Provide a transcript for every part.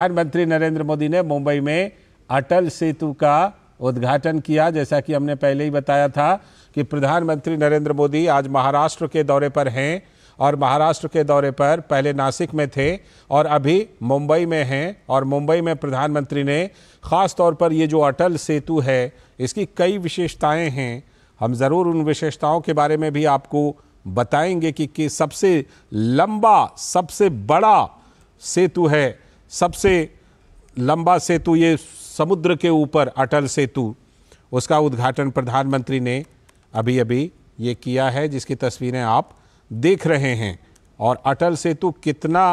प्रधानमंत्री नरेंद्र मोदी ने मुंबई में अटल सेतु का उद्घाटन किया जैसा कि हमने पहले ही बताया था कि प्रधानमंत्री नरेंद्र मोदी आज महाराष्ट्र के दौरे पर हैं और महाराष्ट्र के दौरे पर पहले नासिक में थे और अभी मुंबई में हैं और मुंबई में प्रधानमंत्री ने ख़ास तौर पर ये जो अटल सेतु है इसकी कई विशेषताएं हैं हम ज़रूर उन विशेषताओं के बारे में भी आपको बताएंगे कि, कि सबसे लंबा सबसे बड़ा सेतु है सबसे लंबा सेतु ये समुद्र के ऊपर अटल सेतु उसका उद्घाटन प्रधानमंत्री ने अभी अभी ये किया है जिसकी तस्वीरें आप देख रहे हैं और अटल सेतु कितना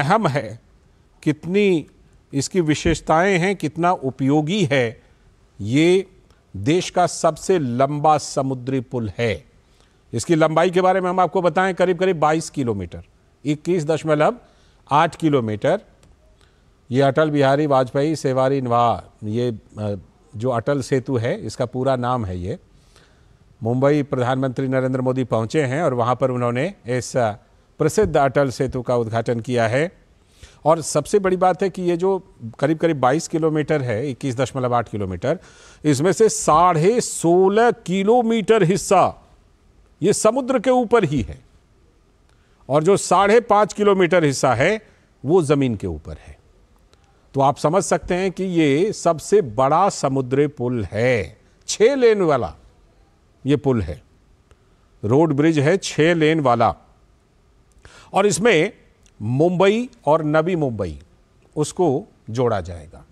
अहम है कितनी इसकी विशेषताएं हैं कितना उपयोगी है ये देश का सबसे लंबा समुद्री पुल है इसकी लंबाई के बारे में हम आपको बताएं करीब करीब 22 किलोमीटर इक्कीस दशमलव आठ किलोमीटर ये अटल बिहारी वाजपेयी सेवारी निवाह ये जो अटल सेतु है इसका पूरा नाम है ये मुंबई प्रधानमंत्री नरेंद्र मोदी पहुंचे हैं और वहाँ पर उन्होंने इस प्रसिद्ध अटल सेतु का उद्घाटन किया है और सबसे बड़ी बात है कि ये जो करीब करीब 22 किलोमीटर है इक्कीस दशमलव आठ किलोमीटर इसमें से साढ़े सोलह किलोमीटर हिस्सा ये समुद्र के ऊपर ही है और जो साढ़े पाँच किलोमीटर हिस्सा है वो ज़मीन के ऊपर है तो आप समझ सकते हैं कि ये सबसे बड़ा समुद्री पुल है छ लेन वाला ये पुल है रोड ब्रिज है छ लेन वाला और इसमें मुंबई और नवी मुंबई उसको जोड़ा जाएगा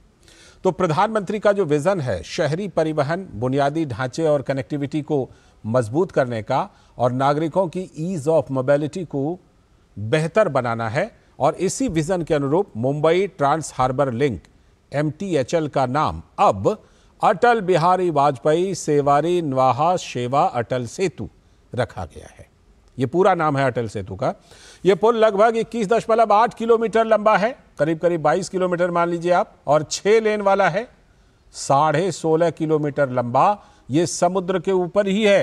तो प्रधानमंत्री का जो विज़न है शहरी परिवहन बुनियादी ढांचे और कनेक्टिविटी को मजबूत करने का और नागरिकों की ईज़ ऑफ मोबिलिटी को बेहतर बनाना है और इसी विजन के अनुरूप Mumbai trans harbour link M का नाम अब अटल बिहारी वाजपेयी सेवारी नवाहा सेवा अटल सेतु रखा गया है यह पूरा नाम है अटल सेतु का यह पुल लगभग इक्कीस दशमलव आठ किलोमीटर लंबा है करीब करीब 22 किलोमीटर मान लीजिए आप और छह लेन वाला है साढ़े सोलह किलोमीटर लंबा यह समुद्र के ऊपर ही है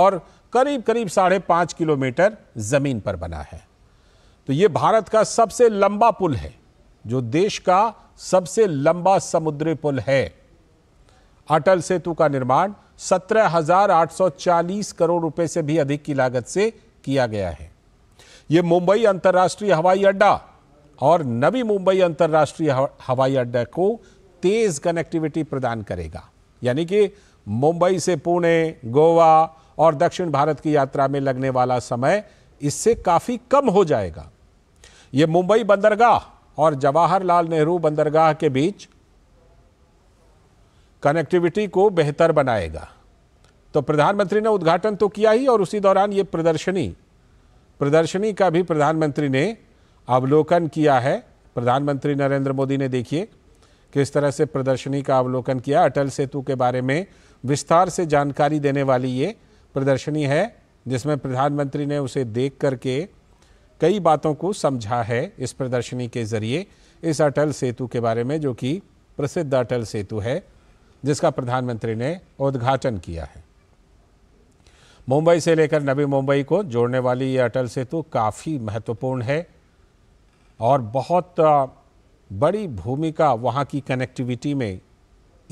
और करीब करीब साढ़े पांच किलोमीटर ज़मीन पर बना है तो ये भारत का सबसे लंबा पुल है जो देश का सबसे लंबा समुद्री पुल है अटल सेतु का निर्माण 17,840 करोड़ रुपए से भी अधिक की लागत से किया गया है यह मुंबई अंतर्राष्ट्रीय हवाई अड्डा और नवी मुंबई अंतर्राष्ट्रीय हवाई अड्डा को तेज कनेक्टिविटी प्रदान करेगा यानी कि मुंबई से पुणे गोवा और दक्षिण भारत की यात्रा में लगने वाला समय इससे काफ़ी कम हो जाएगा ये मुंबई बंदरगाह और जवाहरलाल नेहरू बंदरगाह के बीच कनेक्टिविटी को बेहतर बनाएगा तो प्रधानमंत्री ने उद्घाटन तो किया ही और उसी दौरान ये प्रदर्शनी प्रदर्शनी का भी प्रधानमंत्री ने अवलोकन किया है प्रधानमंत्री नरेंद्र मोदी ने देखिए किस तरह से प्रदर्शनी का अवलोकन किया अटल सेतु के बारे में विस्तार से जानकारी देने वाली ये प्रदर्शनी है जिसमें प्रधानमंत्री ने उसे देख करके कई बातों को समझा है इस प्रदर्शनी के ज़रिए इस अटल सेतु के बारे में जो कि प्रसिद्ध अटल सेतु है जिसका प्रधानमंत्री ने उद्घाटन किया है मुंबई से लेकर नवी मुंबई को जोड़ने वाली ये अटल सेतु काफ़ी महत्वपूर्ण है और बहुत बड़ी भूमिका वहाँ की कनेक्टिविटी में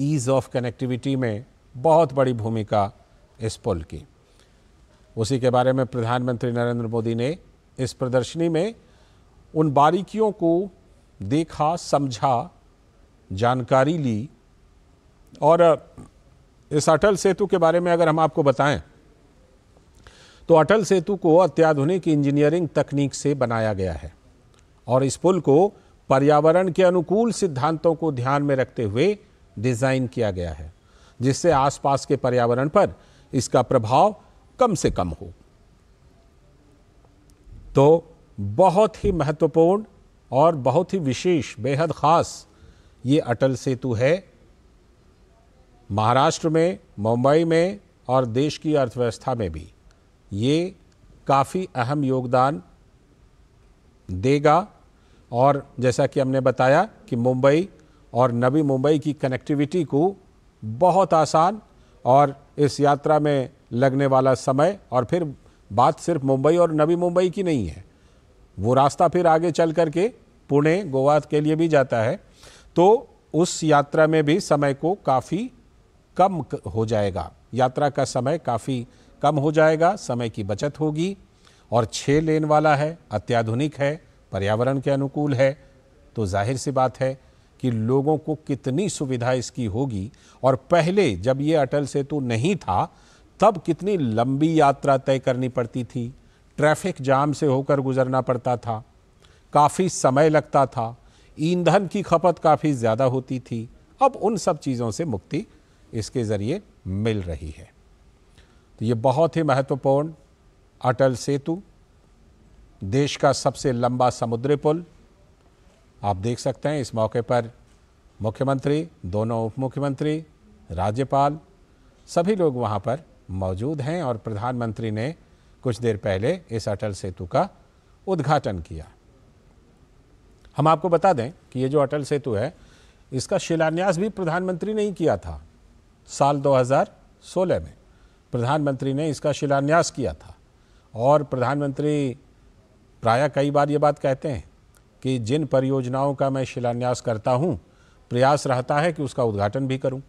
ईज़ ऑफ कनेक्टिविटी में बहुत बड़ी भूमिका इस पुल की उसी के बारे में प्रधानमंत्री नरेंद्र मोदी ने इस प्रदर्शनी में उन बारीकियों को देखा समझा जानकारी ली और इस अटल सेतु के बारे में अगर हम आपको बताएं तो अटल सेतु को अत्याधुनिक इंजीनियरिंग तकनीक से बनाया गया है और इस पुल को पर्यावरण के अनुकूल सिद्धांतों को ध्यान में रखते हुए डिज़ाइन किया गया है जिससे आसपास के पर्यावरण पर इसका प्रभाव कम से कम हो तो बहुत ही महत्वपूर्ण और बहुत ही विशेष बेहद ख़ास ये अटल सेतु है महाराष्ट्र में मुंबई में और देश की अर्थव्यवस्था में भी ये काफ़ी अहम योगदान देगा और जैसा कि हमने बताया कि मुंबई और नवी मुंबई की कनेक्टिविटी को बहुत आसान और इस यात्रा में लगने वाला समय और फिर बात सिर्फ मुंबई और नवी मुंबई की नहीं है वो रास्ता फिर आगे चल करके पुणे गोवा के लिए भी जाता है तो उस यात्रा में भी समय को काफ़ी कम हो जाएगा यात्रा का समय काफ़ी कम हो जाएगा समय की बचत होगी और छः लेन वाला है अत्याधुनिक है पर्यावरण के अनुकूल है तो जाहिर सी बात है कि लोगों को कितनी सुविधा इसकी होगी और पहले जब ये अटल सेतु नहीं था तब कितनी लंबी यात्रा तय करनी पड़ती थी ट्रैफिक जाम से होकर गुजरना पड़ता था काफ़ी समय लगता था ईंधन की खपत काफ़ी ज़्यादा होती थी अब उन सब चीज़ों से मुक्ति इसके ज़रिए मिल रही है तो ये बहुत ही महत्वपूर्ण अटल सेतु देश का सबसे लंबा समुद्री पुल आप देख सकते हैं इस मौके पर मुख्यमंत्री दोनों उप मुख्यमंत्री राज्यपाल सभी लोग वहाँ पर मौजूद हैं और प्रधानमंत्री ने कुछ देर पहले इस अटल सेतु का उद्घाटन किया हम आपको बता दें कि ये जो अटल सेतु है इसका शिलान्यास भी प्रधानमंत्री ने ही किया था साल 2016 में प्रधानमंत्री ने इसका शिलान्यास किया था और प्रधानमंत्री प्राय कई बार ये बात कहते हैं कि जिन परियोजनाओं का मैं शिलान्यास करता हूँ प्रयास रहता है कि उसका उद्घाटन भी करूँ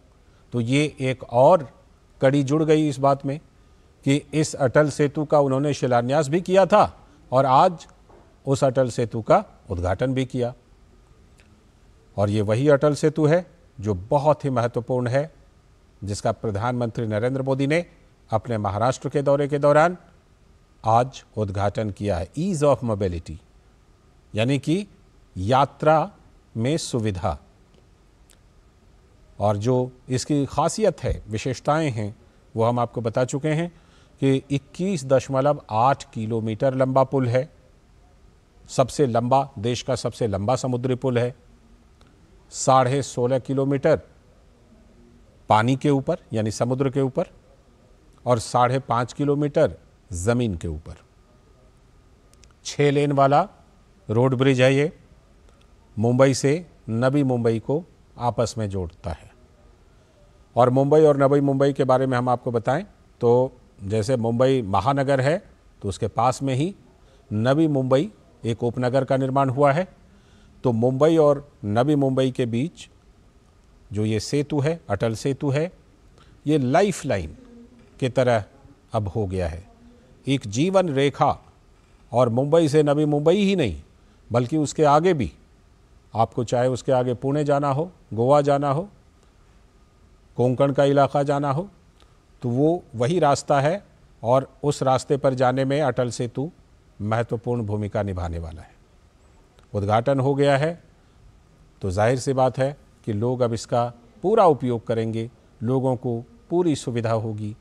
तो ये एक और कड़ी जुड़ गई इस बात में कि इस अटल सेतु का उन्होंने शिलान्यास भी किया था और आज उस अटल सेतु का उद्घाटन भी किया और ये वही अटल सेतु है जो बहुत ही महत्वपूर्ण है जिसका प्रधानमंत्री नरेंद्र मोदी ने अपने महाराष्ट्र के दौरे के दौरान आज उद्घाटन किया है ईज ऑफ मोबिलिटी यानी कि यात्रा में सुविधा और जो इसकी खासियत है विशेषताएं हैं वो हम आपको बता चुके हैं कि इक्कीस दशमलव आठ किलोमीटर लंबा पुल है सबसे लंबा देश का सबसे लंबा समुद्री पुल है साढ़े सोलह किलोमीटर पानी के ऊपर यानी समुद्र के ऊपर और साढ़े पाँच किलोमीटर ज़मीन के ऊपर छः लेन वाला रोड ब्रिज है ये मुंबई से नबी मुंबई को आपस में जोड़ता है और मुंबई और नवई मुंबई के बारे में हम आपको बताएं तो जैसे मुंबई महानगर है तो उसके पास में ही नवी मुंबई एक उपनगर का निर्माण हुआ है तो मुंबई और नवी मुंबई के बीच जो ये सेतु है अटल सेतु है ये लाइफ लाइन की तरह अब हो गया है एक जीवन रेखा और मुंबई से नवी मुंबई ही नहीं बल्कि उसके आगे भी आपको चाहे उसके आगे पुणे जाना हो गोवा जाना हो कोंकण का इलाका जाना हो तो वो वही रास्ता है और उस रास्ते पर जाने में अटल सेतु महत्वपूर्ण भूमिका निभाने वाला है उद्घाटन हो गया है तो जाहिर सी बात है कि लोग अब इसका पूरा उपयोग करेंगे लोगों को पूरी सुविधा होगी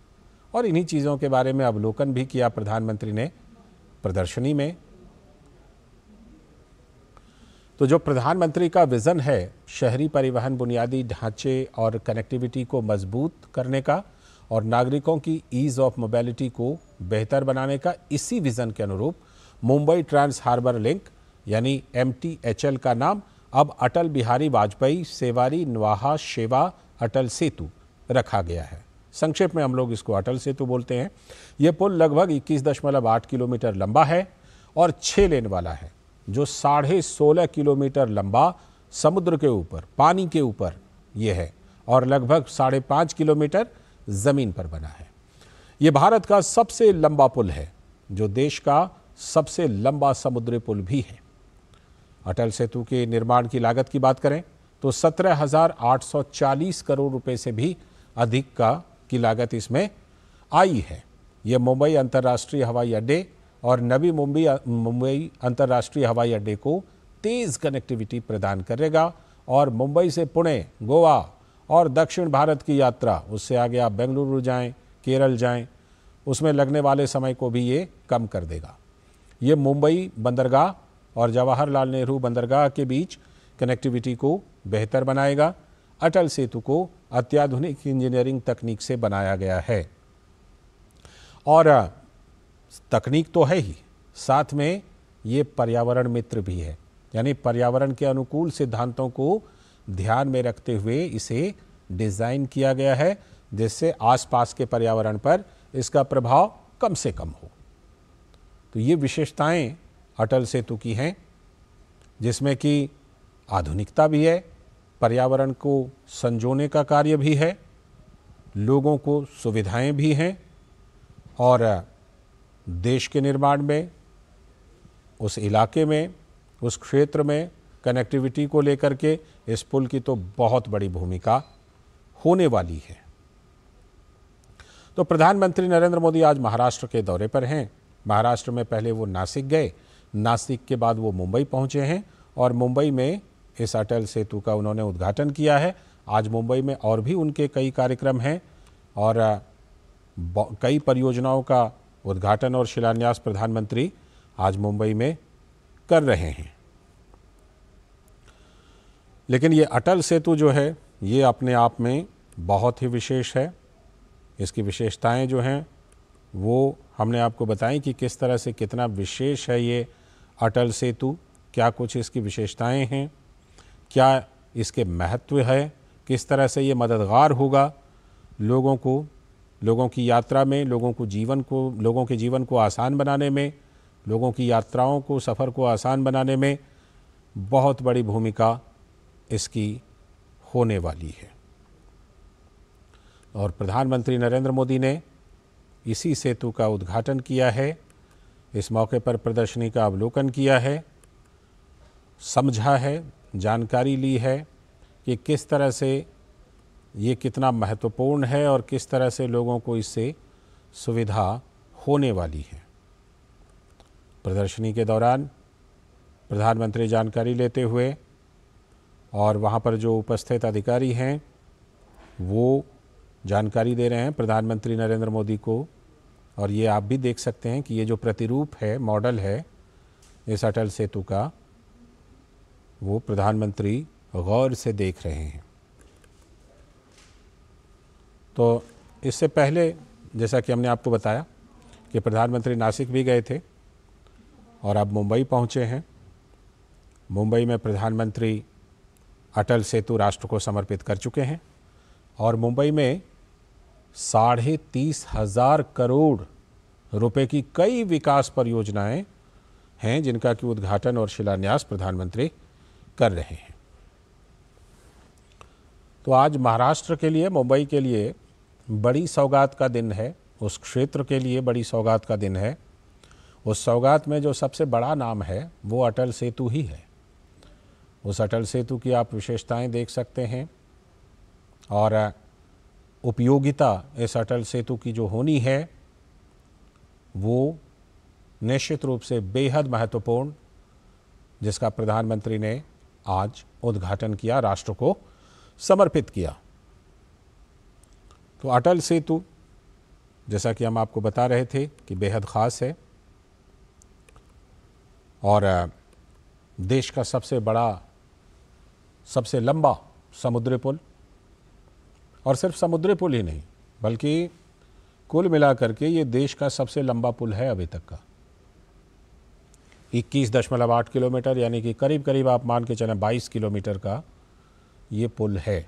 और इन्हीं चीज़ों के बारे में अवलोकन भी किया प्रधानमंत्री ने प्रदर्शनी में तो जो प्रधानमंत्री का विज़न है शहरी परिवहन बुनियादी ढांचे और कनेक्टिविटी को मजबूत करने का और नागरिकों की ईज़ ऑफ मोबिलिटी को बेहतर बनाने का इसी विज़न के अनुरूप मुंबई ट्रांस हार्बर लिंक यानी एम का नाम अब अटल बिहारी वाजपेयी सेवारी नवाहा शेवा अटल सेतु रखा गया है संक्षेप में हम लोग इसको अटल सेतु बोलते हैं ये पुल लगभग 21.8 किलोमीटर लंबा है और छः लेन वाला है जो साढ़े सोलह किलोमीटर लंबा समुद्र के ऊपर पानी के ऊपर यह है और लगभग साढ़े पाँच किलोमीटर ज़मीन पर बना है ये भारत का सबसे लंबा पुल है जो देश का सबसे लंबा समुद्री पुल भी है अटल सेतु के निर्माण की लागत की बात करें तो 17,840 करोड़ रुपए से भी अधिक का की लागत इसमें आई है यह मुंबई अंतर्राष्ट्रीय हवाई अड्डे और नवी मुंबई मुंबई अंतर्राष्ट्रीय हवाई अड्डे को तेज़ कनेक्टिविटी प्रदान करेगा और मुंबई से पुणे गोवा और दक्षिण भारत की यात्रा उससे आगे आप बेंगलुरु जाएं, केरल जाएं, उसमें लगने वाले समय को भी ये कम कर देगा ये मुंबई बंदरगाह और जवाहरलाल नेहरू बंदरगाह के बीच कनेक्टिविटी को बेहतर बनाएगा अटल सेतु को अत्याधुनिक इंजीनियरिंग तकनीक से बनाया गया है और तकनीक तो है ही साथ में ये पर्यावरण मित्र भी है यानी पर्यावरण के अनुकूल सिद्धांतों को ध्यान में रखते हुए इसे डिज़ाइन किया गया है जिससे आसपास के पर्यावरण पर इसका प्रभाव कम से कम हो तो ये विशेषताएं अटल सेतु की हैं जिसमें कि आधुनिकता भी है पर्यावरण को संजोने का कार्य भी है लोगों को सुविधाएं भी हैं और देश के निर्माण में उस इलाके में उस क्षेत्र में कनेक्टिविटी को लेकर के इस पुल की तो बहुत बड़ी भूमिका होने वाली है तो प्रधानमंत्री नरेंद्र मोदी आज महाराष्ट्र के दौरे पर हैं महाराष्ट्र में पहले वो नासिक गए नासिक के बाद वो मुंबई पहुंचे हैं और मुंबई में इस अटल सेतु का उन्होंने उद्घाटन किया है आज मुंबई में और भी उनके कई कार्यक्रम हैं और कई परियोजनाओं का उद्घाटन और शिलान्यास प्रधानमंत्री आज मुंबई में कर रहे हैं लेकिन ये अटल सेतु जो है ये अपने आप में बहुत ही विशेष है इसकी विशेषताएं जो हैं वो हमने आपको बताई कि किस तरह से कितना विशेष है ये अटल सेतु क्या कुछ इसकी विशेषताएं हैं क्या इसके महत्व है किस तरह से ये मददगार होगा लोगों को लोगों की यात्रा में लोगों को जीवन को लोगों के जीवन को आसान बनाने में लोगों की यात्राओं को सफ़र को आसान बनाने में बहुत बड़ी भूमिका इसकी होने वाली है और प्रधानमंत्री नरेंद्र मोदी ने इसी सेतु का उद्घाटन किया है इस मौके पर प्रदर्शनी का अवलोकन किया है समझा है जानकारी ली है कि किस तरह से ये कितना महत्वपूर्ण है और किस तरह से लोगों को इससे सुविधा होने वाली है प्रदर्शनी के दौरान प्रधानमंत्री जानकारी लेते हुए और वहाँ पर जो उपस्थित अधिकारी हैं वो जानकारी दे रहे हैं प्रधानमंत्री नरेंद्र मोदी को और ये आप भी देख सकते हैं कि ये जो प्रतिरूप है मॉडल है इस अटल सेतु का वो प्रधानमंत्री गौर से देख रहे हैं तो इससे पहले जैसा कि हमने आपको बताया कि प्रधानमंत्री नासिक भी गए थे और अब मुंबई पहुंचे हैं मुंबई में प्रधानमंत्री अटल सेतु राष्ट्र को समर्पित कर चुके हैं और मुंबई में साढ़े तीस हजार करोड़ रुपए की कई विकास परियोजनाएं हैं जिनका कि उद्घाटन और शिलान्यास प्रधानमंत्री कर रहे हैं तो आज महाराष्ट्र के लिए मुंबई के लिए बड़ी सौगात का दिन है उस क्षेत्र के लिए बड़ी सौगात का दिन है उस सौगात में जो सबसे बड़ा नाम है वो अटल सेतु ही है उस अटल सेतु की आप विशेषताएं देख सकते हैं और उपयोगिता इस अटल सेतु की जो होनी है वो निश्चित रूप से बेहद महत्वपूर्ण जिसका प्रधानमंत्री ने आज उद्घाटन किया राष्ट्र को समर्पित किया तो अटल सेतु जैसा कि हम आपको बता रहे थे कि बेहद ख़ास है और देश का सबसे बड़ा सबसे लंबा समुद्री पुल और सिर्फ समुद्री पुल ही नहीं बल्कि कुल मिलाकर के ये देश का सबसे लंबा पुल है अभी तक का इक्कीस दशमलव आठ किलोमीटर यानी कि करीब करीब आप मान के चलें बाईस किलोमीटर का ये पुल है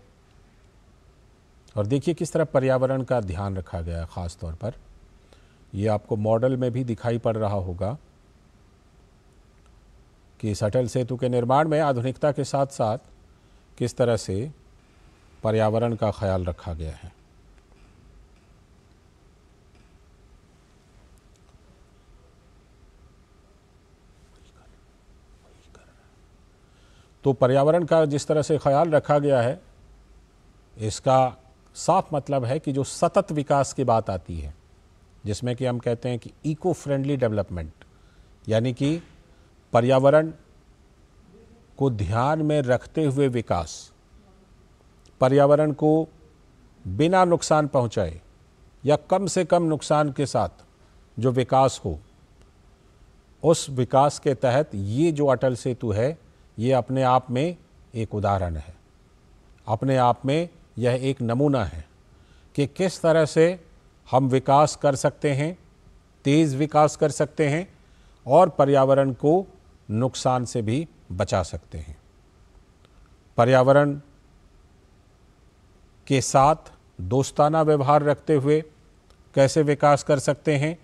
और देखिए किस तरह पर्यावरण का ध्यान रखा गया ख़ास तौर पर ये आपको मॉडल में भी दिखाई पड़ रहा होगा कि इस अटल सेतु के निर्माण में आधुनिकता के साथ साथ किस तरह से पर्यावरण का ख्याल रखा गया है तो पर्यावरण का जिस तरह से ख्याल रखा गया है इसका साफ मतलब है कि जो सतत विकास की बात आती है जिसमें कि हम कहते हैं कि इको फ्रेंडली डेवलपमेंट यानी कि पर्यावरण को ध्यान में रखते हुए विकास पर्यावरण को बिना नुकसान पहुंचाए या कम से कम नुकसान के साथ जो विकास हो उस विकास के तहत ये जो अटल सेतु है ये अपने आप में एक उदाहरण है अपने आप में यह एक नमूना है कि किस तरह से हम विकास कर सकते हैं तेज़ विकास कर सकते हैं और पर्यावरण को नुकसान से भी बचा सकते हैं पर्यावरण के साथ दोस्ताना व्यवहार रखते हुए कैसे विकास कर सकते हैं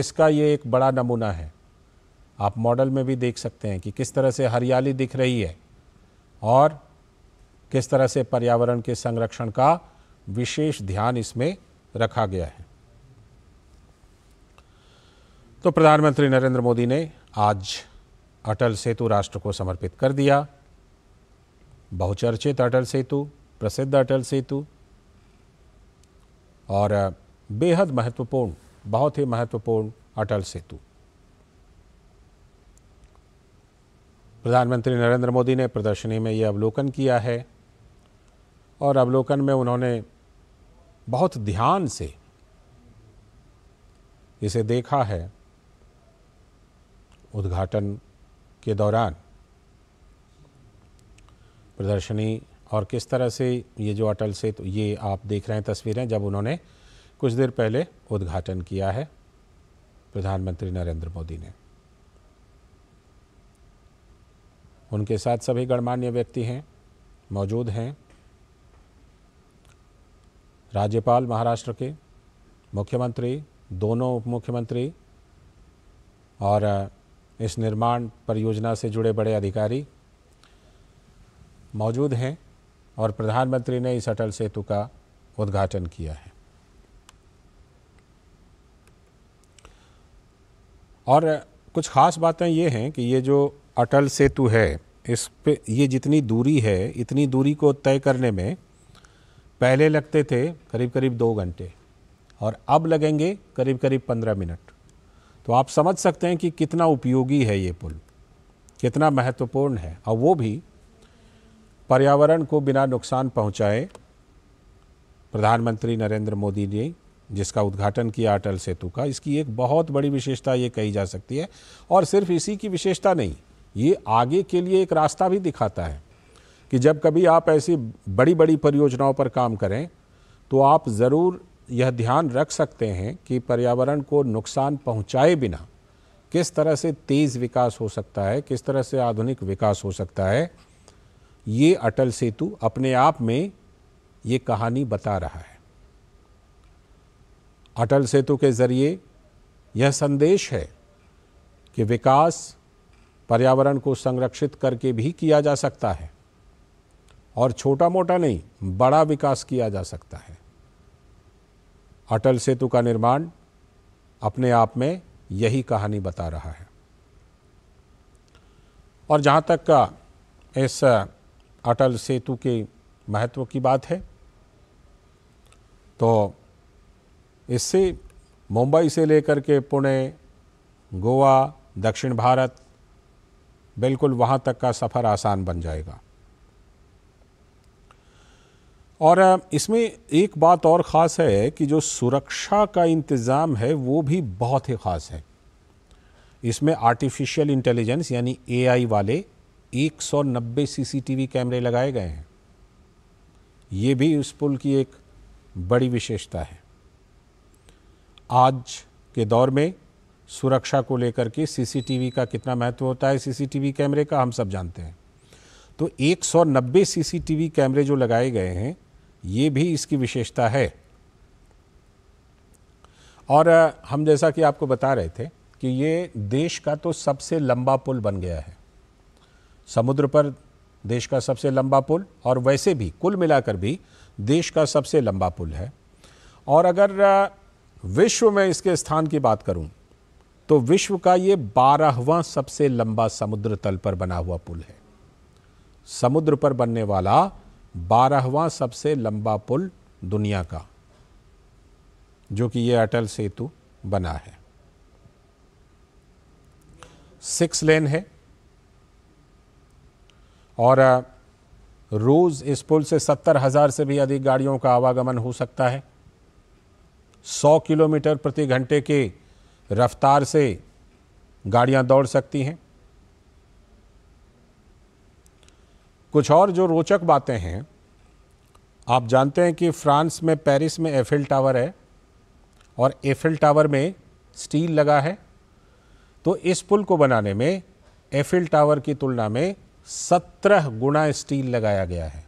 इसका ये एक बड़ा नमूना है आप मॉडल में भी देख सकते हैं कि किस तरह से हरियाली दिख रही है और किस तरह से पर्यावरण के संरक्षण का विशेष ध्यान इसमें रखा गया है तो प्रधानमंत्री नरेंद्र मोदी ने आज अटल सेतु राष्ट्र को समर्पित कर दिया बहुचर्चित अटल सेतु प्रसिद्ध अटल सेतु और बेहद महत्वपूर्ण बहुत ही महत्वपूर्ण अटल सेतु प्रधानमंत्री नरेंद्र मोदी ने प्रदर्शनी में यह अवलोकन किया है और अवलोकन में उन्होंने बहुत ध्यान से इसे देखा है उद्घाटन के दौरान प्रदर्शनी और किस तरह से ये जो अटल से तो ये आप देख रहे हैं तस्वीरें जब उन्होंने कुछ देर पहले उद्घाटन किया है प्रधानमंत्री नरेंद्र मोदी ने उनके साथ सभी गणमान्य व्यक्ति हैं मौजूद हैं राज्यपाल महाराष्ट्र के मुख्यमंत्री दोनों उप मुख्यमंत्री और इस निर्माण परियोजना से जुड़े बड़े अधिकारी मौजूद हैं और प्रधानमंत्री ने इस अटल सेतु का उद्घाटन किया है और कुछ ख़ास बातें ये हैं कि ये जो अटल सेतु है इस पे ये जितनी दूरी है इतनी दूरी को तय करने में पहले लगते थे करीब करीब दो घंटे और अब लगेंगे करीब करीब पंद्रह मिनट तो आप समझ सकते हैं कि कितना उपयोगी है ये पुल कितना महत्वपूर्ण है और वो भी पर्यावरण को बिना नुकसान पहुंचाए प्रधानमंत्री नरेंद्र मोदी ने जिसका उद्घाटन किया अटल सेतु का इसकी एक बहुत बड़ी विशेषता ये कही जा सकती है और सिर्फ इसी की विशेषता नहीं ये आगे के लिए एक रास्ता भी दिखाता है कि जब कभी आप ऐसी बड़ी बड़ी परियोजनाओं पर काम करें तो आप ज़रूर यह ध्यान रख सकते हैं कि पर्यावरण को नुकसान पहुंचाए बिना किस तरह से तेज़ विकास हो सकता है किस तरह से आधुनिक विकास हो सकता है ये अटल सेतु अपने आप में ये कहानी बता रहा है अटल सेतु के ज़रिए यह संदेश है कि विकास पर्यावरण को संरक्षित करके भी किया जा सकता है और छोटा मोटा नहीं बड़ा विकास किया जा सकता है अटल सेतु का निर्माण अपने आप में यही कहानी बता रहा है और जहाँ तक का इस अटल सेतु के महत्व की बात है तो इससे मुंबई से लेकर के पुणे गोवा दक्षिण भारत बिल्कुल वहाँ तक का सफ़र आसान बन जाएगा और इसमें एक बात और ख़ास है कि जो सुरक्षा का इंतज़ाम है वो भी बहुत ही ख़ास है इसमें आर्टिफिशियल इंटेलिजेंस यानी एआई वाले 190 सीसीटीवी कैमरे लगाए गए हैं ये भी इस पुल की एक बड़ी विशेषता है आज के दौर में सुरक्षा को लेकर के सीसीटीवी का कितना महत्व होता है सीसीटीवी कैमरे का हम सब जानते हैं तो 190 सीसीटीवी कैमरे जो लगाए गए हैं ये भी इसकी विशेषता है और हम जैसा कि आपको बता रहे थे कि ये देश का तो सबसे लंबा पुल बन गया है समुद्र पर देश का सबसे लंबा पुल और वैसे भी कुल मिलाकर भी देश का सबसे लंबा पुल है और अगर विश्व में इसके स्थान की बात करूं तो विश्व का ये बारहवां सबसे लंबा समुद्र तल पर बना हुआ पुल है समुद्र पर बनने वाला बारहवां सबसे लंबा पुल दुनिया का जो कि यह अटल सेतु बना है सिक्स लेन है और रोज़ इस पुल से सत्तर हज़ार से भी अधिक गाड़ियों का आवागमन हो सकता है सौ किलोमीटर प्रति घंटे के रफ्तार से गाड़ियां दौड़ सकती हैं कुछ और जो रोचक बातें हैं आप जानते हैं कि फ्रांस में पेरिस में एफिल टावर है और एफिल टावर में स्टील लगा है तो इस पुल को बनाने में एफिल टावर की तुलना में सत्रह गुना स्टील लगाया गया है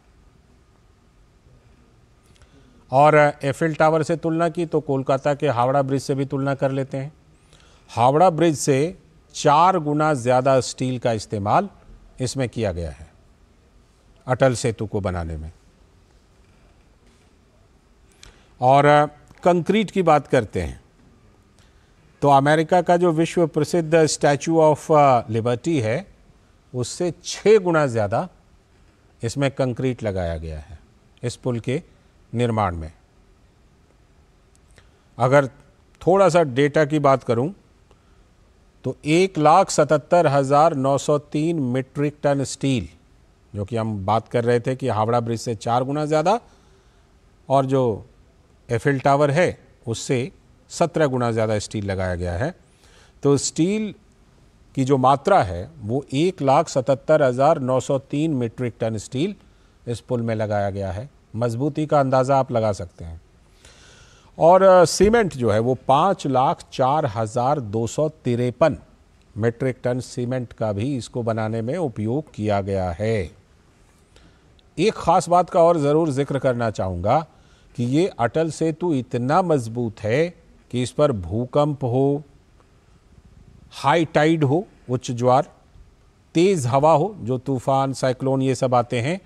और एफिल टावर से तुलना की तो कोलकाता के हावड़ा ब्रिज से भी तुलना कर लेते हैं हावड़ा ब्रिज से चार गुना ज़्यादा स्टील का इस्तेमाल इसमें किया गया है अटल सेतु को बनाने में और कंक्रीट की बात करते हैं तो अमेरिका का जो विश्व प्रसिद्ध स्टैचू ऑफ लिबर्टी है उससे छः गुना ज़्यादा इसमें कंक्रीट लगाया गया है इस पुल के निर्माण में अगर थोड़ा सा डेटा की बात करूं तो एक लाख सतहत्तर हज़ार नौ सौ तीन मीट्रिक टन स्टील जो कि हम बात कर रहे थे कि हावड़ा ब्रिज से चार गुना ज़्यादा और जो एफिल टावर है उससे सत्रह गुना ज़्यादा स्टील लगाया गया है तो स्टील की जो मात्रा है वो एक लाख सतहत्तर हज़ार नौ सौ तीन मीट्रिक टन स्टील इस पुल में लगाया गया है मजबूती का अंदाज़ा आप लगा सकते हैं और सीमेंट जो है वो पाँच लाख चार हज़ार दो सौ तिरपन मीट्रिक टन सीमेंट का भी इसको बनाने में उपयोग किया गया है एक ख़ास बात का और ज़रूर जिक्र करना चाहूँगा कि ये अटल सेतु इतना मजबूत है कि इस पर भूकंप हो हाई टाइड हो उच्च ज्वार तेज़ हवा हो जो तूफान साइक्लोन ये सब आते हैं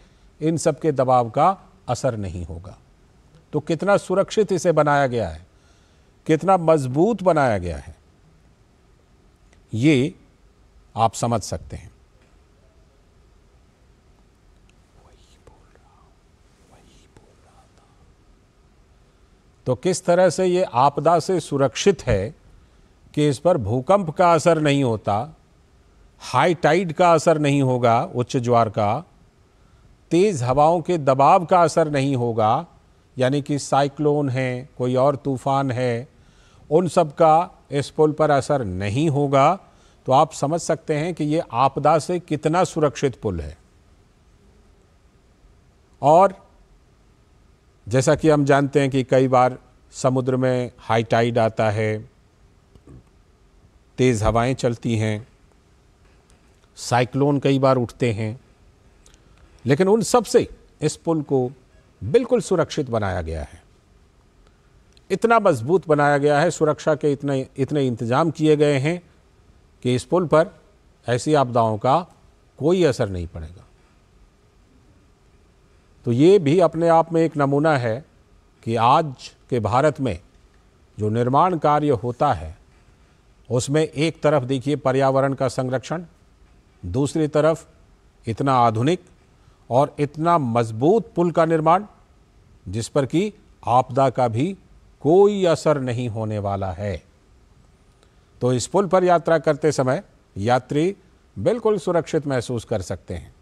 इन सब के दबाव का असर नहीं होगा तो कितना सुरक्षित इसे बनाया गया है कितना मजबूत बनाया गया है ये आप समझ सकते हैं तो किस तरह से ये आपदा से सुरक्षित है कि इस पर भूकंप का असर नहीं होता हाई टाइड का असर नहीं होगा उच्च ज्वार का तेज़ हवाओं के दबाव का असर नहीं होगा यानी कि साइक्लोन है कोई और तूफ़ान है उन सब का इस पुल पर असर नहीं होगा तो आप समझ सकते हैं कि ये आपदा से कितना सुरक्षित पुल है और जैसा कि हम जानते हैं कि कई बार समुद्र में हाई टाइड आता है तेज़ हवाएं चलती हैं साइक्लोन कई बार उठते हैं लेकिन उन सब से इस पुल को बिल्कुल सुरक्षित बनाया गया है इतना मजबूत बनाया गया है सुरक्षा के इतने इतने इंतज़ाम किए गए हैं कि इस पुल पर ऐसी आपदाओं का कोई असर नहीं पड़ेगा तो ये भी अपने आप में एक नमूना है कि आज के भारत में जो निर्माण कार्य होता है उसमें एक तरफ देखिए पर्यावरण का संरक्षण दूसरी तरफ इतना आधुनिक और इतना मजबूत पुल का निर्माण जिस पर कि आपदा का भी कोई असर नहीं होने वाला है तो इस पुल पर यात्रा करते समय यात्री बिल्कुल सुरक्षित महसूस कर सकते हैं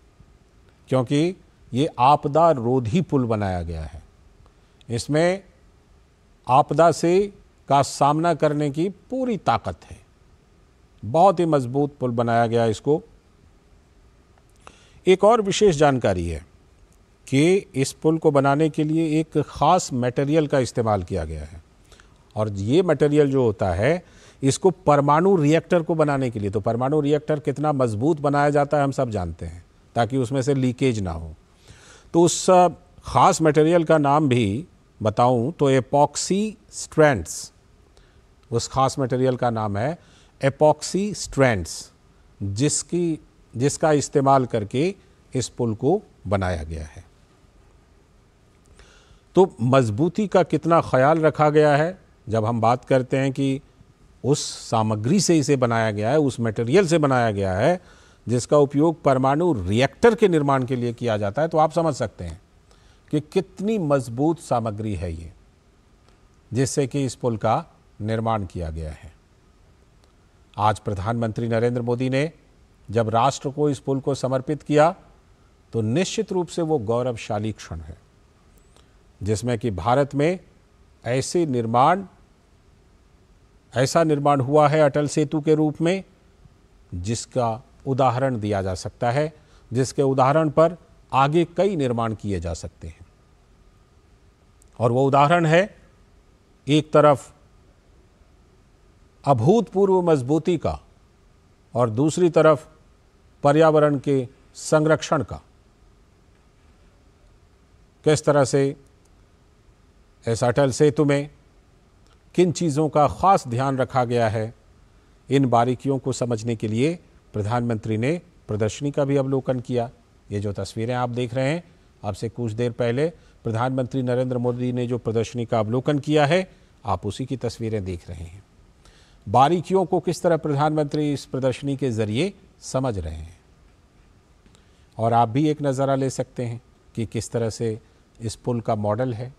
क्योंकि ये आपदा रोधी पुल बनाया गया है इसमें आपदा से का सामना करने की पूरी ताकत है बहुत ही मजबूत पुल बनाया गया इसको एक और विशेष जानकारी है कि इस पुल को बनाने के लिए एक ख़ास मटेरियल का इस्तेमाल किया गया है और ये मटेरियल जो होता है इसको परमाणु रिएक्टर को बनाने के लिए तो परमाणु रिएक्टर कितना मजबूत बनाया जाता है हम सब जानते हैं ताकि उसमें से लीकेज ना हो तो उस ख़ास मटेरियल का नाम भी बताऊं तो एपॉक्सी स्ट्रैंड्स उस ख़ास मटेरियल का नाम है एपॉक्सी स्ट्रैंड्स जिसकी जिसका इस्तेमाल करके इस पुल को बनाया गया है तो मजबूती का कितना ख्याल रखा गया है जब हम बात करते हैं कि उस सामग्री से इसे बनाया गया है उस मटेरियल से बनाया गया है जिसका उपयोग परमाणु रिएक्टर के निर्माण के लिए किया जाता है तो आप समझ सकते हैं कि कितनी मजबूत सामग्री है ये जिससे कि इस पुल का निर्माण किया गया है आज प्रधानमंत्री नरेंद्र मोदी ने जब राष्ट्र को इस पुल को समर्पित किया तो निश्चित रूप से वो गौरवशाली क्षण है जिसमें कि भारत में ऐसे निर्माण ऐसा निर्माण हुआ है अटल सेतु के रूप में जिसका उदाहरण दिया जा सकता है जिसके उदाहरण पर आगे कई निर्माण किए जा सकते हैं और वो उदाहरण है एक तरफ अभूतपूर्व मजबूती का और दूसरी तरफ पर्यावरण के संरक्षण का किस तरह से इस अटल सेतु में किन चीज़ों का ख़ास ध्यान रखा गया है इन बारीकियों को समझने के लिए प्रधानमंत्री ने प्रदर्शनी का भी अवलोकन किया ये जो तस्वीरें आप देख रहे हैं आपसे कुछ देर पहले प्रधानमंत्री नरेंद्र मोदी ने जो प्रदर्शनी का अवलोकन किया है आप उसी की तस्वीरें देख रहे हैं बारीकियों को किस तरह प्रधानमंत्री इस प्रदर्शनी के जरिए समझ रहे हैं और आप भी एक नज़ारा ले सकते हैं कि किस तरह से इस पुल का मॉडल है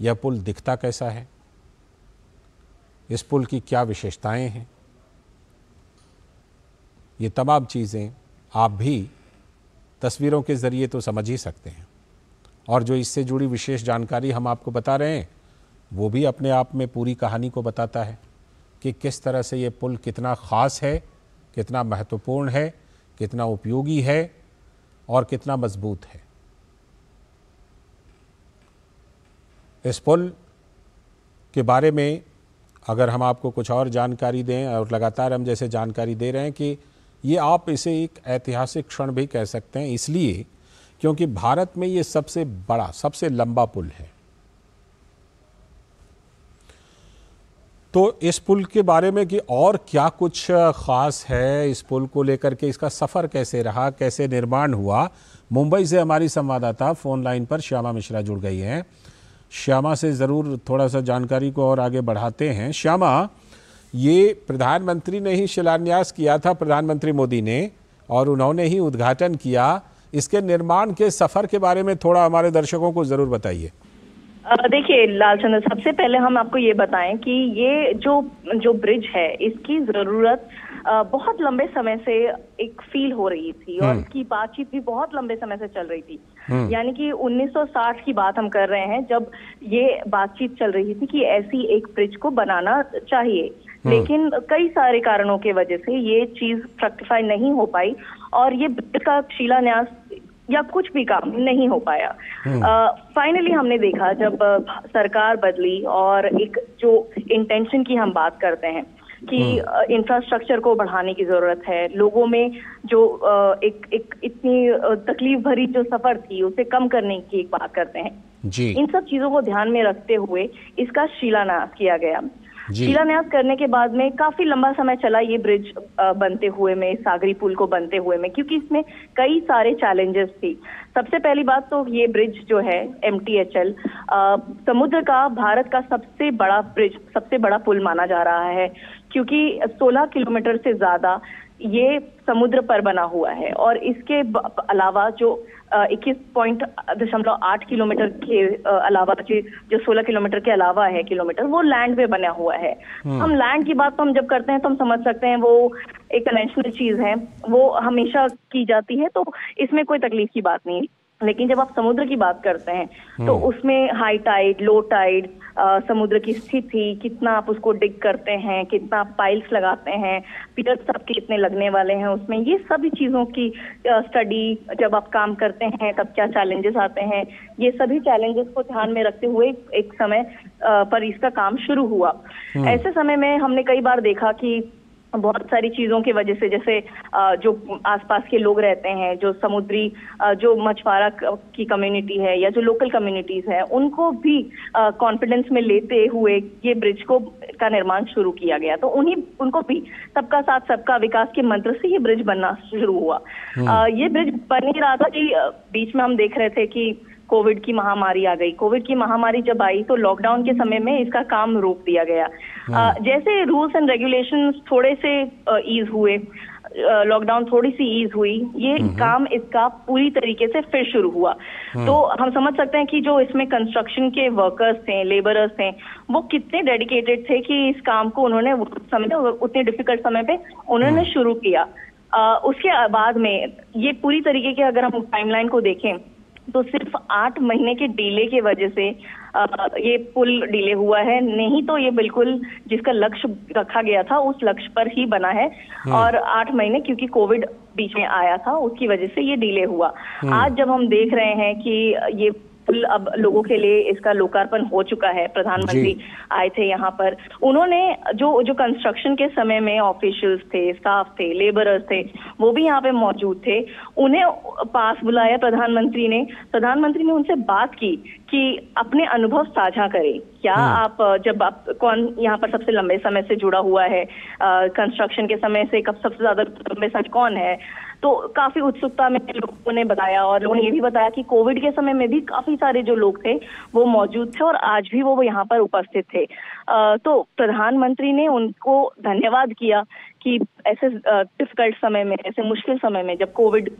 यह पुल दिखता कैसा है इस पुल की क्या विशेषताएं हैं ये तमाम चीज़ें आप भी तस्वीरों के ज़रिए तो समझ ही सकते हैं और जो इससे जुड़ी विशेष जानकारी हम आपको बता रहे हैं वो भी अपने आप में पूरी कहानी को बताता है कि किस तरह से ये पुल कितना ख़ास है कितना महत्वपूर्ण है कितना उपयोगी है और कितना मजबूत है इस पुल के बारे में अगर हम आपको कुछ और जानकारी दें और लगातार हम जैसे जानकारी दे रहे हैं कि ये आप इसे एक ऐतिहासिक क्षण भी कह सकते हैं इसलिए क्योंकि भारत में ये सबसे बड़ा सबसे लंबा पुल है तो इस पुल के बारे में कि और क्या कुछ ख़ास है इस पुल को लेकर के इसका सफ़र कैसे रहा कैसे निर्माण हुआ मुंबई से हमारी संवाददाता फ़ोन लाइन पर श्यामा मिश्रा जुड़ गई हैं श्यामा से ज़रूर थोड़ा सा जानकारी को और आगे बढ़ाते हैं श्यामा ये प्रधानमंत्री ने ही शिलान्यास किया था प्रधानमंत्री मोदी ने और उन्होंने ही उद्घाटन किया इसके निर्माण के सफर के बारे में थोड़ा हमारे दर्शकों को जरूर बताइए देखिए चंद्र सबसे पहले हम आपको ये बताएं कि ये जो जो ब्रिज है इसकी जरूरत बहुत लंबे समय से एक फील हो रही थी और हम्म। इसकी बातचीत भी बहुत लंबे समय से चल रही थी हम्म। यानी कि 1960 की बात हम कर रहे हैं जब ये बातचीत चल रही थी कि ऐसी एक ब्रिज को बनाना चाहिए हम्म। लेकिन कई सारे कारणों के वजह से ये चीज फ्रक्टिफाई नहीं हो पाई और ये का शिलान्यास या कुछ भी काम नहीं हो पाया फाइनली हम्म। uh, हमने देखा जब सरकार बदली और एक जो इंटेंशन की हम बात करते हैं कि इंफ्रास्ट्रक्चर हम्म। को बढ़ाने की जरूरत है लोगों में जो एक एक इतनी तकलीफ भरी जो सफर थी उसे कम करने की एक बात करते हैं जी इन सब चीजों को ध्यान में रखते हुए इसका शिलान्यास किया गया शिलान्यास करने के बाद में काफी लंबा समय चला ये ब्रिज बनते हुए में सागरी पुल को बनते हुए में क्योंकि इसमें कई सारे चैलेंजेस थी सबसे पहली बात तो ये ब्रिज जो है एम समुद्र का भारत का सबसे बड़ा ब्रिज सबसे बड़ा पुल माना जा रहा है क्योंकि 16 किलोमीटर से ज्यादा ये समुद्र पर बना हुआ है और इसके अलावा जो इक्कीस पॉइंट दशमलव आठ किलोमीटर के अलावा जो सोलह किलोमीटर के अलावा है किलोमीटर वो लैंड पे बना हुआ है हाँ। हम लैंड की बात तो हम जब करते हैं तो हम समझ सकते हैं वो एक नेशनल चीज है वो हमेशा की जाती है तो इसमें कोई तकलीफ की बात नहीं लेकिन जब आप समुद्र की बात करते हैं तो हम्म। उसमें हाई टाइड लो टाइड समुद्र की स्थिति कितना आप उसको डिग करते हैं कितना आप पाइल्स लगाते हैं पिटर्स आपके कितने लगने वाले हैं उसमें ये सभी चीज़ों की स्टडी जब आप काम करते हैं तब क्या चैलेंजेस आते हैं ये सभी चैलेंजेस को ध्यान में रखते हुए एक समय पर इसका काम शुरू हुआ हम्म। ऐसे समय में हमने कई बार देखा कि बहुत सारी चीजों की वजह से जैसे जो आसपास के लोग रहते हैं जो समुद्री जो मछुआरा की कम्युनिटी है या जो लोकल कम्युनिटीज है उनको भी कॉन्फिडेंस में लेते हुए ये ब्रिज को का निर्माण शुरू किया गया तो उन्हीं उनको भी सबका साथ सबका विकास के मंत्र से ये ब्रिज बनना शुरू हुआ हम्म। ये ब्रिज बन ही रहा था कि बीच में हम देख रहे थे कि कोविड की महामारी आ गई कोविड की महामारी जब आई तो लॉकडाउन के समय में इसका काम रोक दिया गया हाँ। जैसे रूल्स एंड रेगुलेशन थोड़े से ईज हुए लॉकडाउन थोड़ी सी ईज हुई ये हम्म। काम इसका पूरी तरीके से फिर शुरू हुआ हाँ। तो हम समझ सकते हैं कि जो इसमें कंस्ट्रक्शन के वर्कर्स थे लेबरर्स थे वो कितने डेडिकेटेड थे कि इस काम को उन्होंने समय उतने डिफिकल्ट समय पे उन्होंने हाँ। शुरू किया आ, उसके बाद में ये पूरी तरीके के अगर हम टाइमलाइन को देखें तो सिर्फ आठ महीने के डिले के वजह से ये पुल डिले हुआ है नहीं तो ये बिल्कुल जिसका लक्ष्य रखा गया था उस लक्ष्य पर ही बना है हाँ। और आठ महीने क्योंकि कोविड बीच में आया था उसकी वजह से ये डिले हुआ हाँ। आज जब हम देख रहे हैं कि ये पुल अब लोगों के लिए इसका लोकार्पण हो चुका है प्रधानमंत्री आए थे यहाँ पर उन्होंने जो जो कंस्ट्रक्शन के समय में ऑफिशियल्स थे स्टाफ थे लेबरर्स थे वो भी यहाँ पे मौजूद थे उन्हें पास बुलाया प्रधानमंत्री ने प्रधानमंत्री ने उनसे बात की कि अपने अनुभव साझा करें क्या हाँ। आप जब आप कौन यहाँ पर सबसे लंबे समय से जुड़ा हुआ है कंस्ट्रक्शन के समय से कब सबसे ज्यादा लंबे समय कौन है तो काफी उत्सुकता में लोगों ने बताया और लोगों ने ये भी बताया कि कोविड के समय में भी काफी सारे जो लोग थे वो मौजूद थे और आज भी वो यहाँ पर उपस्थित थे तो प्रधानमंत्री ने उनको धन्यवाद किया कि ऐसे डिफिकल्ट समय में ऐसे मुश्किल समय में जब कोविड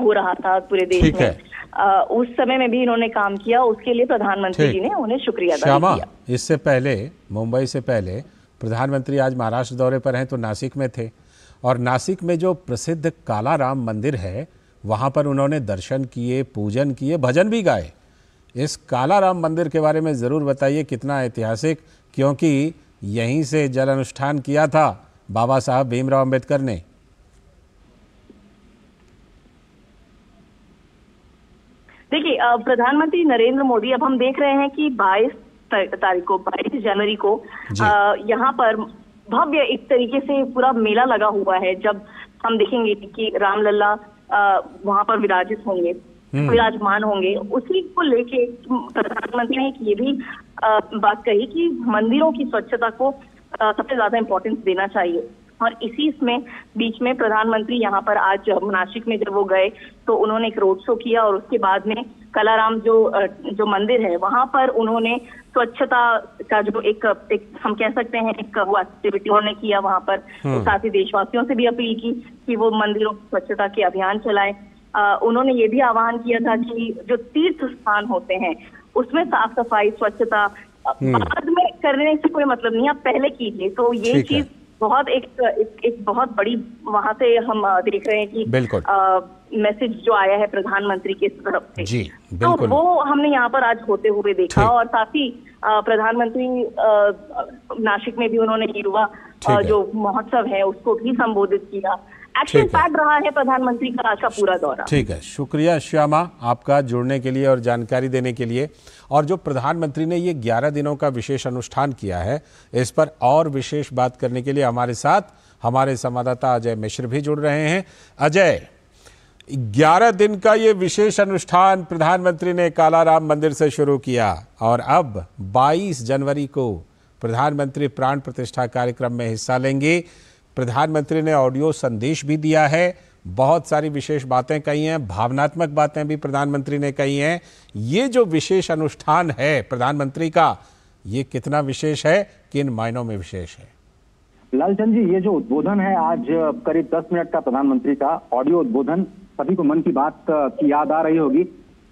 हो रहा था पूरे देश में उस समय में भी इन्होंने काम किया उसके लिए प्रधानमंत्री जी ने उन्हें शुक्रिया श्यामा इससे पहले मुंबई से पहले प्रधानमंत्री आज महाराष्ट्र दौरे पर हैं तो नासिक में थे और नासिक में जो प्रसिद्ध काला राम मंदिर है वहाँ पर उन्होंने दर्शन किए पूजन किए भजन भी गाए इस काला राम मंदिर के बारे में ज़रूर बताइए कितना ऐतिहासिक क्योंकि यहीं से जल अनुष्ठान किया था बाबा साहब भीमराव अंबेडकर ने देखिए प्रधानमंत्री नरेंद्र मोदी अब हम देख रहे हैं कि 22 तारीख को 22 जनवरी को यहाँ पर भव्य एक तरीके से पूरा मेला लगा हुआ है जब हम देखेंगे कि रामलला वहां पर विराजित होंगे हम्म। विराजमान होंगे उसी को लेके प्रधानमंत्री ने ये भी बात कही कि मंदिरों की स्वच्छता को सबसे ज्यादा इंपॉर्टेंस देना चाहिए और इसी इसमें बीच में प्रधानमंत्री यहाँ पर आज नासिक में जब वो गए तो उन्होंने एक रोड शो किया और उसके बाद में कलाराम जो जो मंदिर है वहां पर उन्होंने स्वच्छता का जो एक, एक हम कह सकते हैं एक वो एक्टिविटी उन्होंने किया वहां पर हम्म। साथ ही देशवासियों से भी अपील की कि वो मंदिरों की स्वच्छता के अभियान चलाए उन्होंने ये भी आह्वान किया था कि जो तीर्थ स्थान होते हैं उसमें साफ सफाई स्वच्छता हम्म। बाद में करने से कोई मतलब नहीं आप पहले कीजिए तो ये चीज बहुत एक एक, एक बहुत बड़ी वहाँ से हम देख रहे हैं कि बिल्कुल मैसेज जो आया है प्रधानमंत्री के तरफ से जी, तो बिल्कुल। तो वो हमने यहाँ पर आज होते हुए देखा और साथ ही प्रधानमंत्री नासिक में भी उन्होंने युवा जो महोत्सव है उसको भी संबोधित किया एक्शन पैक रहा है प्रधानमंत्री का आज का पूरा दौरा ठीक है शुक्रिया श्यामा आपका जुड़ने के लिए और जानकारी देने के लिए और जो प्रधानमंत्री ने ये 11 दिनों का विशेष अनुष्ठान किया है इस पर और विशेष बात करने के लिए हमारे साथ हमारे संवाददाता अजय मिश्र भी जुड़ रहे हैं अजय 11 दिन का ये विशेष अनुष्ठान प्रधानमंत्री ने कालाराम मंदिर से शुरू किया और अब 22 जनवरी को प्रधानमंत्री प्राण प्रतिष्ठा कार्यक्रम में हिस्सा लेंगे प्रधानमंत्री ने ऑडियो संदेश भी दिया है बहुत सारी विशेष बातें कही हैं भावनात्मक बातें भी प्रधानमंत्री ने कही हैं ये जो विशेष अनुष्ठान है प्रधानमंत्री का ये कितना विशेष है किन मायनों में विशेष है लालचंद जी ये जो उद्बोधन है आज करीब 10 मिनट का प्रधानमंत्री का ऑडियो उद्बोधन सभी को मन की बात की याद आ रही होगी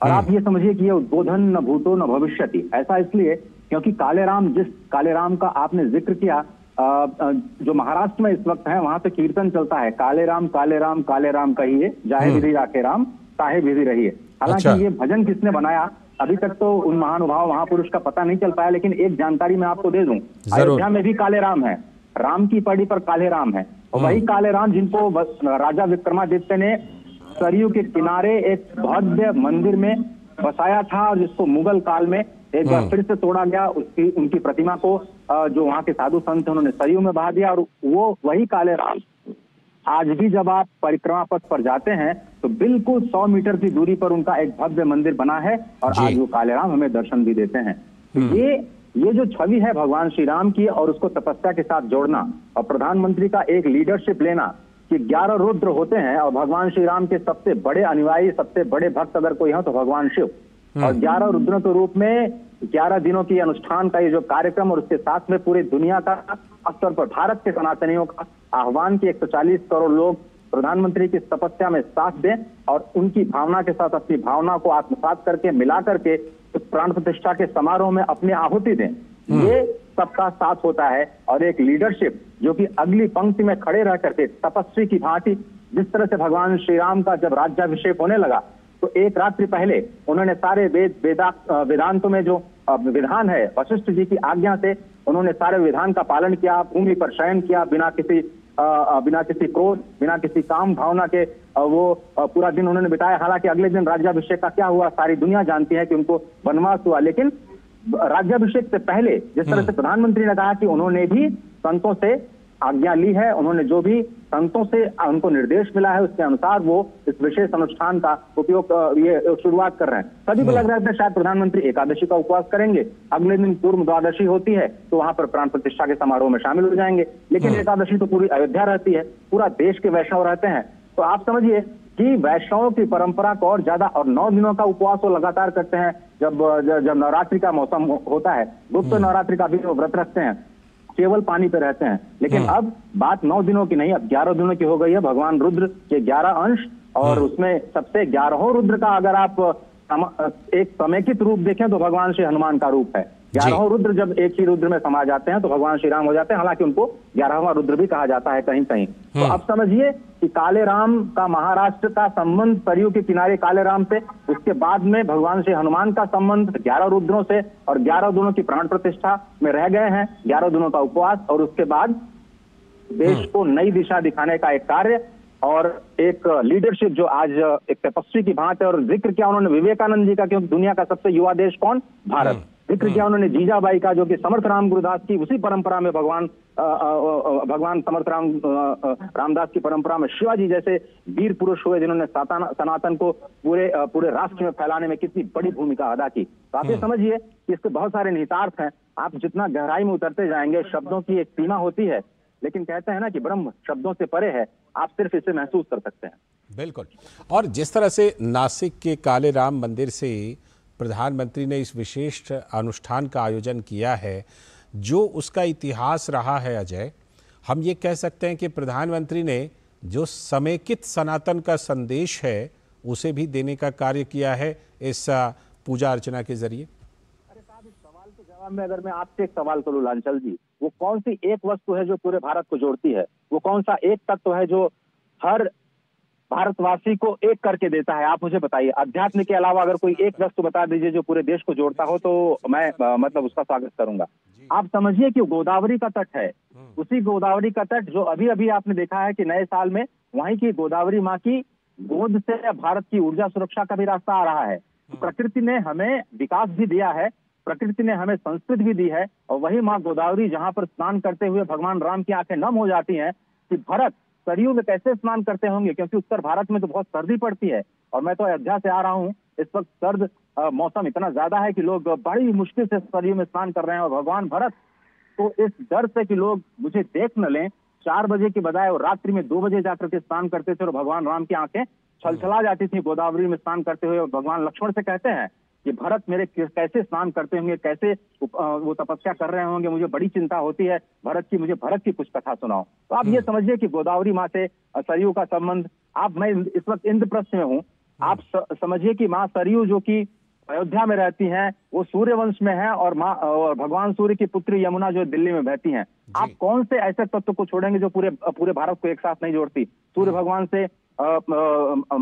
और हम्म। आप ये समझिए कि ये उद्बोधन न भूतो न भविष्य ऐसा इसलिए क्योंकि कालेराम जिस कालेराम का आपने जिक्र किया जो महाराष्ट्र में इस वक्त है वहां पे कीर्तन चलता है काले राम काले राम काले राम कहिए जाहे हम्म। विधि राके राम ताहे विधि रहिए हालांकि अच्छा। ये भजन किसने बनाया अभी तक तो उन महानुभाव महापुरुष का पता नहीं चल पाया लेकिन एक जानकारी मैं आपको दे दू अयोध्या में भी काले राम है राम की पड़ी पर काले राम है वही हम्म। काले राम जिनको राजा विक्रमादित्य ने सरयू के किनारे एक भव्य मंदिर में बसाया था और जिसको मुगल काल में एक बार हाँ। फिर से तोड़ा गया उसकी उनकी प्रतिमा को जो वहाँ के साधु संत उन्होंने सरयू में बहा दिया और वो वही काले राम आज भी जब आप परिक्रमा पथ पर जाते हैं तो बिल्कुल 100 मीटर की दूरी पर उनका एक भव्य मंदिर बना है और आज वो काले राम हमें दर्शन भी देते हैं हम्म। ये ये जो छवि है भगवान श्री राम की और उसको तपस्या के साथ जोड़ना और प्रधानमंत्री का एक लीडरशिप लेना कि ग्यारह रुद्र होते हैं और भगवान श्री राम के सबसे बड़े अनुयायी सबसे बड़े भक्त अगर कोई हो तो भगवान शिव और हम्म। ग्यारह रुद्रों के रूप में ग्यारह दिनों की अनुष्ठान का ये जो कार्यक्रम और उसके साथ में पूरी दुनिया का खासतौर पर भारत के सनातनियों का आह्वान की 140 करोड़ लोग प्रधानमंत्री की तपस्या में साथ दें और उनकी भावना के साथ अपनी भावना को आत्मसात करके मिला करके उस प्राण प्रतिष्ठा के समारोह में अपनी आहुति दें हम्म। ये सबका साथ होता है और एक लीडरशिप जो कि अगली पंक्ति में खड़े रह करके तपस्वी की भांति जिस तरह से भगवान श्री राम का जब राज्याभिषेक होने लगा तो एक रात्रि पहले उन्होंने सारे वेद वेदा वेदांतों में जो विधान है वशिष्ठ जी की आज्ञा से उन्होंने सारे विधान का पालन किया भूमि पर शयन किया बिना किसी आ, बिना किसी क्रोध बिना किसी काम भावना के वो पूरा दिन उन्होंने बिताया हालांकि अगले दिन राज्याभिषेक का क्या हुआ सारी दुनिया जानती है कि उनको वनवास हुआ लेकिन राज्याभिषेक से पहले जिस तरह से हम्म। प्रधानमंत्री ने कहा कि उन्होंने भी संतों से आज्ञा ली है उन्होंने जो भी संतों से उनको निर्देश मिला है उसके अनुसार वो इस विशेष अनुष्ठान का उपयोग ये शुरुआत कर रहे हैं सभी को लग रहा है शायद प्रधानमंत्री एकादशी का उपवास करेंगे अगले दिन पूर्व द्वादशी होती है तो वहां पर प्राण प्रतिष्ठा के समारोह में शामिल हो जाएंगे लेकिन हाँ। एकादशी तो पूरी अयोध्या रहती है पूरा देश के वैष्णव रहते हैं तो आप समझिए कि वैष्णवों की परंपरा को और ज्यादा और नौ दिनों का उपवास वो लगातार करते हैं जब जब नवरात्रि का मौसम होता है गुप्त हाँ। नवरात्रि का भी वो व्रत रखते हैं केवल पानी पे रहते हैं लेकिन हम्म। अब बात नौ दिनों की नहीं अब ग्यारह दिनों की हो गई है भगवान रुद्र के ग्यारह अंश और हम्म। उसमें सबसे ग्यारहों रुद्र का अगर आप एक समेकित रूप देखें तो भगवान श्री हनुमान का रूप है ग्यारहों रुद्र जब एक ही रुद्र में समा जाते हैं तो भगवान श्री राम हो जाते हैं हालांकि उनको ग्यारहवा रुद्र भी कहा जाता है कहीं कहीं तो हम्म। अब समझिए कि काले राम का महाराष्ट्र का संबंध सरयू के किनारे काले राम से उसके बाद में भगवान श्री हनुमान का संबंध ग्यारह रुद्रों से और ग्यारह दिनों की प्राण प्रतिष्ठा में रह गए हैं ग्यारह दिनों का उपवास और उसके बाद देश हम्म। को नई दिशा दिखाने का एक कार्य और एक लीडरशिप जो आज एक तपस्वी की भांत है और जिक्र किया उन्होंने विवेकानंद जी का क्योंकि दुनिया का सबसे युवा देश कौन भारत हम्म। जिक्र किया हाँ। उन्होंने जीजाबाई का जो कि समर्थ राम गुरुदास की उसी परंपरा में भगवान भगवान समर्थ राम रामदास की परंपरा में शिवाजी जैसे वीर पुरुष हुए जिन्होंने सनातन को पूरे पूरे राष्ट्र में फैलाने में कितनी बड़ी भूमिका अदा की तो आप ये हाँ। समझिए इसके बहुत सारे निहितार्थ हैं आप जितना गहराई में उतरते जाएंगे शब्दों की एक सीमा होती है लेकिन कहते हैं ना कि ब्रह्म शब्दों से परे है आप सिर्फ इसे महसूस कर सकते हैं बिल्कुल और जिस तरह से नासिक के काले राम मंदिर से प्रधानमंत्री ने इस विशेष अनुष्ठान का आयोजन किया है जो उसका इतिहास रहा है अजय हम ये कह सकते हैं कि प्रधानमंत्री ने जो समेकित सनातन का संदेश है उसे भी देने का कार्य किया है इस पूजा अर्चना के जरिए अरे साहब इस सवाल के जवाब में अगर मैं आपसे एक सवाल करूँ लांचल जी वो कौन सी एक वस्तु है जो पूरे भारत को जोड़ती है वो कौन सा एक तत्व तो है जो हर भारतवासी को एक करके देता है आप मुझे बताइए अध्यात्म के अलावा अगर कोई एक वस्तु बता दीजिए जो पूरे देश को जोड़ता हो तो मैं मतलब उसका स्वागत करूंगा आप समझिए कि गोदावरी का तट है हम्म। उसी गोदावरी का तट जो अभी अभी आपने देखा है कि नए साल में वहीं की गोदावरी माँ की गोद से भारत की ऊर्जा सुरक्षा का भी रास्ता आ रहा है हम्म। प्रकृति ने हमें विकास भी दिया है प्रकृति ने हमें संस्कृत भी दी है और वही माँ गोदावरी जहाँ पर स्नान करते हुए भगवान राम की आंखें नम हो जाती हैं कि भरत सरयू में कैसे स्नान करते होंगे क्योंकि उत्तर भारत में तो बहुत सर्दी पड़ती है और मैं तो अयोध्या से आ रहा हूँ इस वक्त सर्द मौसम इतना ज्यादा है कि लोग बड़ी मुश्किल से सरयू में स्नान कर रहे हैं और भगवान भरत तो इस डर से कि लोग मुझे देख न लें चार बजे के बजाय और रात्रि में दो बजे जाकर के स्नान करते थे और भगवान राम की आंखें छलछला जाती थी गोदावरी में स्नान करते हुए और भगवान लक्ष्मण से कहते हैं कि भरत मेरे कैसे स्नान करते होंगे कैसे वो तपस्या कर रहे होंगे मुझे बड़ी चिंता होती है भरत की मुझे भरत की कुछ कथा सुनाओ तो आप ये हम्म। समझिए कि गोदावरी माँ से सरयू का संबंध आप मैं इस वक्त इंद्रप्रस्थ में हूँ हम्म। आप समझिए कि माँ सरयू जो की अयोध्या में रहती हैं वो सूर्य वंश में है और माँ और भगवान सूर्य की पुत्री यमुना जो दिल्ली में बहती हैं आप कौन से ऐसे तत्व को छोड़ेंगे जो पूरे पूरे भारत को एक साथ नहीं जोड़ती सूर्य हाँ। भगवान से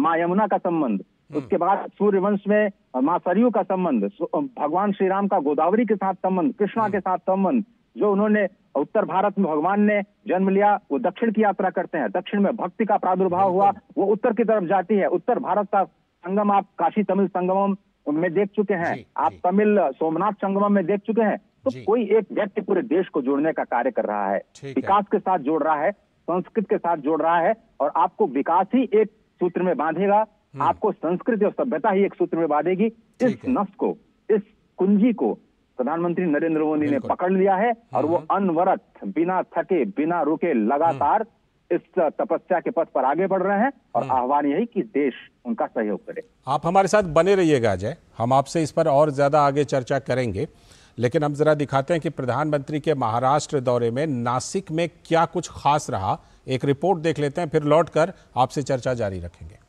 माँ यमुना का संबंध हम्म। उसके बाद सूर्यवंश में माँ सरयू का संबंध भगवान श्री राम का गोदावरी के साथ संबंध कृष्णा हम्म। के साथ संबंध जो उन्होंने उत्तर भारत में भगवान ने जन्म लिया वो दक्षिण की यात्रा करते हैं दक्षिण में भक्ति का प्रादुर्भाव हुआ वो उत्तर की तरफ जाती है उत्तर भारत का संगम आप काशी तमिल संगमम में देख चुके हैं आप तमिल सोमनाथ संगमम में देख चुके हैं तो कोई एक व्यक्ति पूरे देश को जोड़ने का कार्य कर रहा है विकास के साथ जोड़ रहा है संस्कृत के साथ जोड़ रहा है और आपको विकास ही एक सूत्र में बांधेगा हम्म। आपको संस्कृति और सभ्यता ही एक सूत्र में बांधेगी इस नस को इस कुंजी को प्रधानमंत्री नरेंद्र मोदी ने पकड़ लिया है और वो हम्म। अनवरत बिना थके बिना रुके लगातार हम्म। इस तपस्या के पथ पर आगे बढ़ रहे हैं और आह्वान यही कि देश उनका सहयोग करे आप हमारे साथ बने रहिएगा अजय हम आपसे इस पर और ज्यादा आगे चर्चा करेंगे लेकिन हम जरा दिखाते हैं कि प्रधानमंत्री के महाराष्ट्र दौरे में नासिक में क्या कुछ खास रहा एक रिपोर्ट देख लेते हैं फिर लौटकर आपसे चर्चा जारी रखेंगे